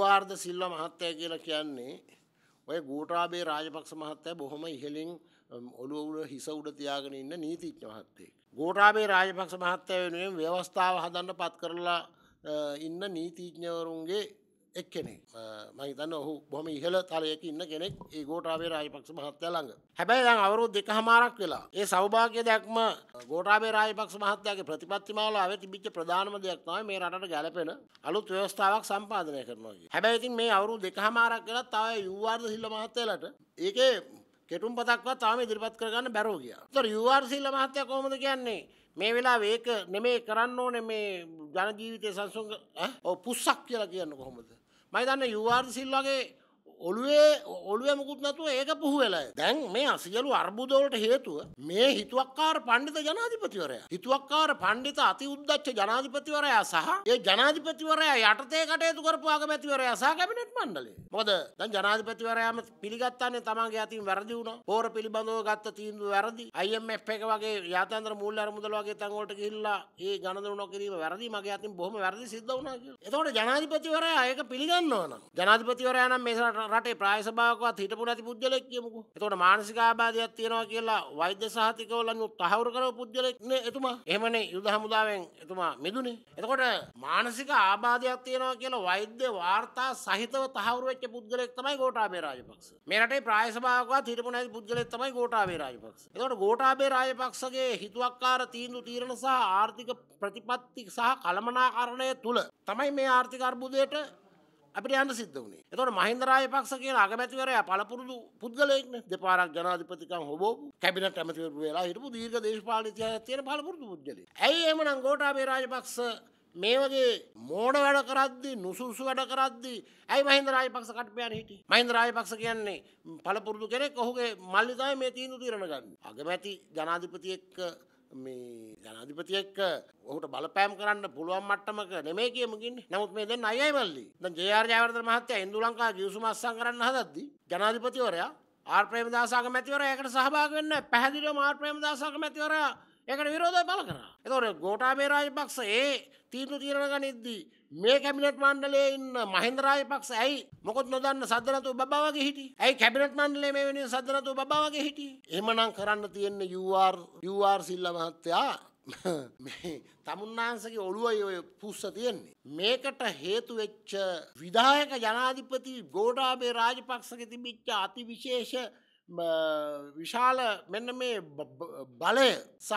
එඩුවාර්ද සිල්ව මහත්තය කියලා කියන්නේ ඔය ගෝටාබේ රාජපක්ෂ මහත්තය බොහොම ඉහලින් ඔළුවුල හිස උඩ තියාගෙන ඉන්න නීතිච්ඥ මහත්තේ. ගෝටාබේ රාජපක්ෂ මහත්තය වෙනුවෙන් ව්‍යවස්ථාව හදන්න පත් කරලා ඉන්න නීතිීඥවරුන්ගේ එක්කෙනෙ මහිතන්න ඔහු බොම ඉහල තලයක ඉන්න කෙනෙක් ඒ ගෝටාබේ රාජපක්ෂ මහත්තය ළඟ හැබැයි දැන් අවරුත් දෙක හමාරක් වෙලා ඒ සෞභාග්‍ය දැක්ම ගෝටාබේ රාජපක්ෂ මහත්තයාගේ ප්‍රතිපත්තිමාල ඇති බිච්ච ප්‍රධානම දෙයක් තමයි මේ රට ගැලපෙන අලුත් ව්‍යවස්ථාවක් සම්පාදනය කරනවාගේ හැබැයිතින් මේ අවරු දෙක හමාරක් වෙලා තව යුවාර්ද හිල්ල මහත්තයලට ඒකේ කෙටුම් පතක්ව තාම ඉදිරිපත් කරගන්න බැරෝ කිය තොර යුවාර් සිල්ල මහත්තය කොමද කියන්නේ මේ වෙලා ඒක නෙමේ කරන්න ඕන මේ ජනජීවිතය සංසුන් පුස්සක් කියලා කියන්න කොහොමද මම දන්න යුවාර්ද සිල්වාගේ ඔළුවේ ඔළුවේ මුකුත් නැතුව ඒක පුහුවෙලා දැන් මේ අසියලු අර්බුදවලට හේතුව මේ හිතුවක්කාර පණ්ඩිත ජනාධිපතිවරයා හිතුවක්කාර පණ්ඩිත අති උද්දච්ච ජනාධිපතිවරයා සහ ඒ ජනාධිපතිවරයා යටතේ කටයුතු කරපු ආගමැතිවරයා සහ කැබිනට් මණ්ඩලය මොකද දැන් ජනාධිපතිවරයාම පිළිගත්තානේ තමන්ගේ අතින් වැරදි වුණා පෝර පිළිබඳව ගත්ත තීන්දුව වැරදි IMF එක වගේ යාතන්ත්‍ර මූල්‍ය අරමුදල වගේ තැන්වලට ගිහිල්ලා ඒ ගණදරුණෝ කිරීම වැරදි මගේ අතින් බොහොම වැරදි සිද්ධ වුණා කියලා. එතකොට ජනාධිපතිවරයා ඒක පිළිගන්නවා නම් ජනාධිපතිවරයා නම් මේ රටේ ප්‍රායසභාවකවත් හිටපු නැති පුද්ගලෙක් කියමුකු. එතකොට මානසිකාබාධයක් තියෙනවා කියලා වෛද්‍ය සහතිකවලන් තහවුරු කරව පුද්ගලෙක් නේ එතුමා. එහෙමනේ යුද හමුදාවෙන් එතුමා මිදුනේ. එතකොට මානසික ආබාධයක් තියෙනවා කියලා වෛද්‍ය වාර්තා සහිතව තහවුරු වෙච්ච පුද්ගලෙක් තමයි ගෝඨාභය රාජපක්ෂ. මේ රටේ ප්‍රායසභාවකවත් හිටපු නැති පුද්ගලෙක් තමයි ගෝඨාභය රාජපක්ෂ. එතකොට ගෝඨාභය රාජපක්ෂගේ හිතුවක්කාර තීන්දුව තීරණ සහ ආර්ථික ප්‍රතිපත්ති සහ කළමනාකරණය තුළ තමයි මේ ආර්ථික අර්බුදයට අපිට යන්න සිද්ධ වුණේ. එතකොට මහින්ද රාජපක්ෂ කියන අගමැතිවරයා පළපුරුදු පුද්ගලයෙක්න දෙපාරක් ජනාධිපතිකම් හොබෝපු කැබිනට් ඇමතිවරු වෙලා හිටපු දීර්ඝ දේශපාලන ඉතිහාසයේ තියෙන පළපුරුදු පුද්ගලයෙක්. ඇයි එහෙමනම් ගෝඨාභය රාජපක්ෂ මේ වගේ මෝඩ වැඩ කරද්දි නුසුසු වැඩ කරද්දි ඇයි මහින්ද රාජපක්ෂ කටපයන හිටියේ? මහින්ද රාජපක්ෂ කියන්නේ පළපුරුදු කෙනෙක් ඔහුගේ මල්ලි තමයි මේ තීන්දුව తీරන ගන්නේ. අගමැති ජනාධිපති එක්ක මේ ජනාධිපති එක්ක ඔහුට බලපෑම් කරන්න පුළුවන් මට්ටමක නෙමේ කියමකින් නමුත් මේ දෙන්න අයයි මල්ලි. දැන් ජේ.ආර් ජයවර්ධන මහත්තයා ඉන්දු ලංකාව ගිවිසුම අත්සන් කරන්න හදද්දී ජනාධිපතිවරයා ආර් ප්‍රේමදාස අගමැතිවරයා ඒකට සහභාගී වෙන්න පැහැදිලිවම ආර් ප්‍රේමදාස අගමැතිවරයා ඒකට විරෝධය බල කරා. එතවට ගෝටාබේ රාජපක්ෂ ඒ තීතු තීරණ ගනිද්දී මේ කැමිනට් මණ්ඩලේ ඉන්න මහින්දරාය පක්ෂ ඇයි මොකොත් නොදන්න සදනතු බවගේ හිටි ඇයි කැබිනට් මණ්ඩලේ මේ වෙනින් සදනතු බවගේ හිටි එමනම් කරන්න තියෙන්න UR සිල්ල මහත්තයා තමුන්නාන්සගේ ඔළුවයි ඔය පුස්ස තියෙන්නේ. මේකට හේතු වෙච්ච විදායක ජනාධිපති ගෝඩාබේ රාජපක්ෂක තිබිච්ච අති විශේෂ විශාල මෙන්න මේ බලය සහ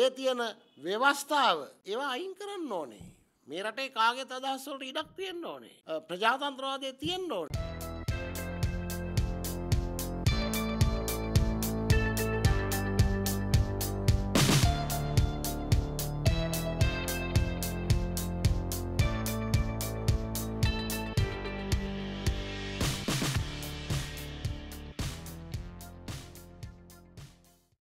ඒ තියන ව්‍යවස්ථාව ඒවා අයින් කරන්න ඕනේ. මේ රටේ කාගෙත් අදහස්සොලට ඉඩක් තියෙන්න්න ඕනේ. ප්‍රජාතන්ත්‍රවාදය තියෙන්න්න ඕනේ.